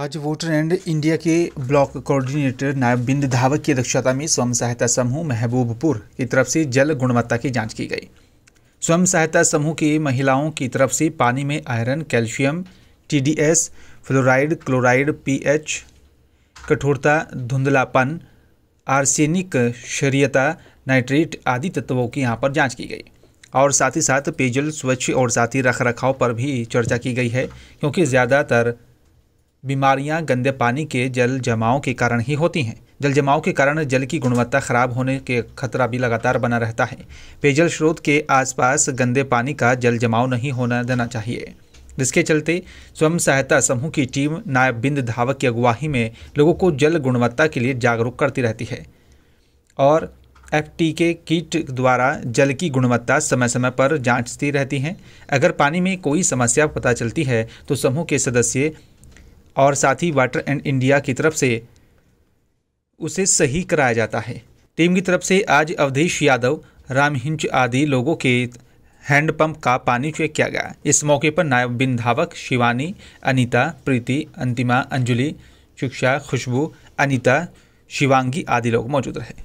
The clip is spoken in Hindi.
आज वोटर एंड इंडिया के ब्लॉक कोऑर्डिनेटर नायब बिंद धावक की अध्यक्षता में स्वयं सहायता समूह महबूबपुर की तरफ से जल गुणवत्ता की जांच की गई स्वयं सहायता समूह की महिलाओं की तरफ से पानी में iron calcium TDS, fluoride chloride pH, कठोरता धुंधलापन आर्सेनिक शरीयता नाइट्रेट आदि तत्वों की यहाँ पर जाँच की गई और साथ ही साथ पेयजल स्वच्छ और साथ ही रख रखाव पर भी चर्चा की गई है क्योंकि ज़्यादातर बीमारियां गंदे पानी के जल जमाव के कारण ही होती हैं जल जमाव के कारण जल की गुणवत्ता खराब होने के खतरा भी लगातार बना रहता है पेयजल स्रोत के आसपास गंदे पानी का जल जमाव नहीं होना देना चाहिए जिसके चलते स्वयं सहायता समूह की टीम नायब बिंद धावक की अगुवाही में लोगों को जल गुणवत्ता के लिए जागरूक करती रहती है और एफ टी के किट द्वारा जल की गुणवत्ता समय समय पर जांचती रहती हैं अगर पानी में कोई समस्या पता चलती है तो समूह के सदस्य और साथ ही वाटर एंड इंडिया की तरफ से उसे सही कराया जाता है टीम की तरफ से आज अवधेश यादव रामहिंच आदि लोगों के हैंडपंप का पानी चेक किया गया इस मौके पर नायब बिन धावक शिवानी अनीता प्रीति अंतिमा अंजलि शिक्षा खुशबू अनीता शिवांगी आदि लोग मौजूद रहे